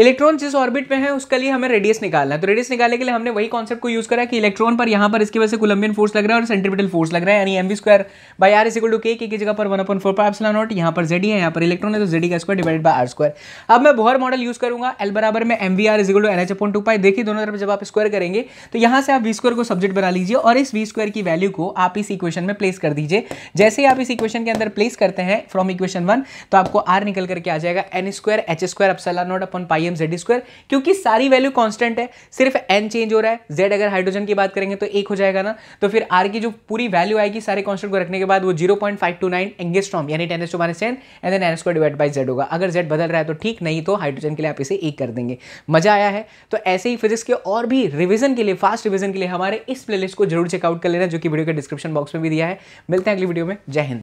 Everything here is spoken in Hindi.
इलेक्ट्रॉन जिस ऑर्बिट में है उसके लिए हमें रेडियस निकालना है तो रेडियस निकालने के लिए हमने वही कॉन्सेप्ट को यूज करा है कि इलेक्ट्रॉन पर यहाँ पर इसकी वजह से कोलंबियन फोर्स लग रहा है और सेंट्रीपिटल फोर्स लग रहा है यानी M B square by R is equal to के की जगह पर वन अपन फोर पर एप्सला नॉट यहाँ पर जेडी है यहाँ पर इलेक्ट्रॉन है तो जेडी का square divide by R square अब मैं बोहर मॉडल यूज करूंगा एल बराबर में M V R is equal to N H upon two pi देखिए दोनों तरफ जब आप स्क्वायर करेंगे तो यहाँ से आप वी स्क्वायर को सब्जेक्ट बना लीजिए और इस वी स्क्वायर की वैल्यू को आप इस इक्वेशन में प्लेस कर दीजिए जैसे ही आप इस इक्वेशन के अंदर प्लेस करते हैं फ्रॉम इक्वेशन वन तो आपको आर निकल करके आ जाएगा N square H square epsilon not upon pi M Z square क्योंकि सारी वैल्यू कॉन्स्टेंट है सिर्फ एन चेंज हो रहा है जेड अगर हाइड्रोजन की बात करेंगे तो एक हो जाएगा ना तो फिर आर की जो पूरी वैल्यू आएगी सारे कॉन्स्टेंट को रखने के बाद वो zero point five two nine angstrom यानी ten S to minus ten and then N square divide by Z होगा अगर जेड बदल रहा है तो ठीक नहीं तो हाइड्रोजन के लिए आप इसे एक कर देंगे मजा आया है तो ऐसे ही फिजिक्स के और भी रिविजन के लिए फास्ट रिविजन के लिए हमारे इस प्लेलिस्ट को जरूर चेकआउट कर लेना जो कि वीडियो के डिस्क्रिप्शन बॉक्स में भी दिया है मिलते हैं अगली वीडियो में जय हिंद